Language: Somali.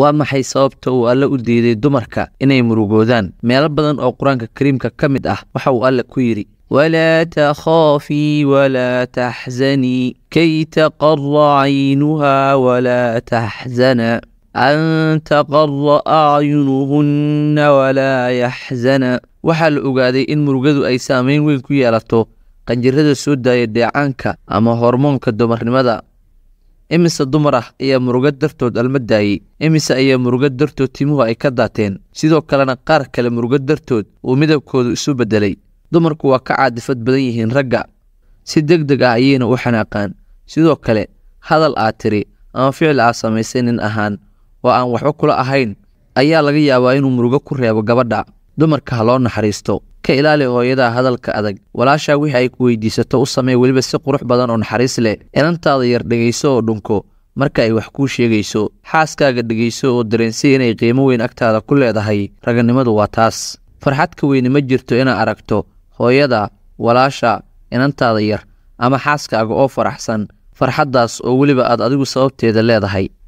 waa maxay sababta uu alle u diiday dumarka inay murugoodaan meelo badan oo qur-aanka kariimka ka mid ah waxa uu alle ku yidhi walaa takhaafii walaa taxzanii kay taqara caynuha walaa taxzana an taqara acyunuhunna walaa yaxzana waxaa la ogaaday in murugadu ay saamayn weyn ku yeelato qanjirada soo daaya dheecaanka ama hormoonka dumarnimada imise dumar ah ayaa murugo dartood alma daayey imise ayaa murugo dartood timuhu ay ka daateen sidoo kalena qaar kale murugo dartood uu midabkoodu isu beddelay dumarku waa ka caadifad badan yihiin ragga si deg deg ah ayayna u xanaaqaan sidoo kale hadal aad tiri ama ficil aad samaysay nin ahaan oo aan waxba kula ahayn ayaa laga yaabaa inuu murugo ku reebo gabadha dumarka ha loo naxariisto ka ilaali hooyadaa hadalka adag walaashaa wixii ay ku weydiisato u samee weliba si qurux badan oo naxariis leh inantaada yar dhegayso oo dhunko marka ay wax kuu sheegayso xaaskaaga dhegayso oo dareensi inay qiimo weyn agtaada ku leedahay raganimadu waa taas farxadka ka weyne ma jirto inaad aragto hooyada walaasha inantaada yar ama xaaskaaga oo faraxsan farxaddaas oo weliba aad adigu sababteeda leedahay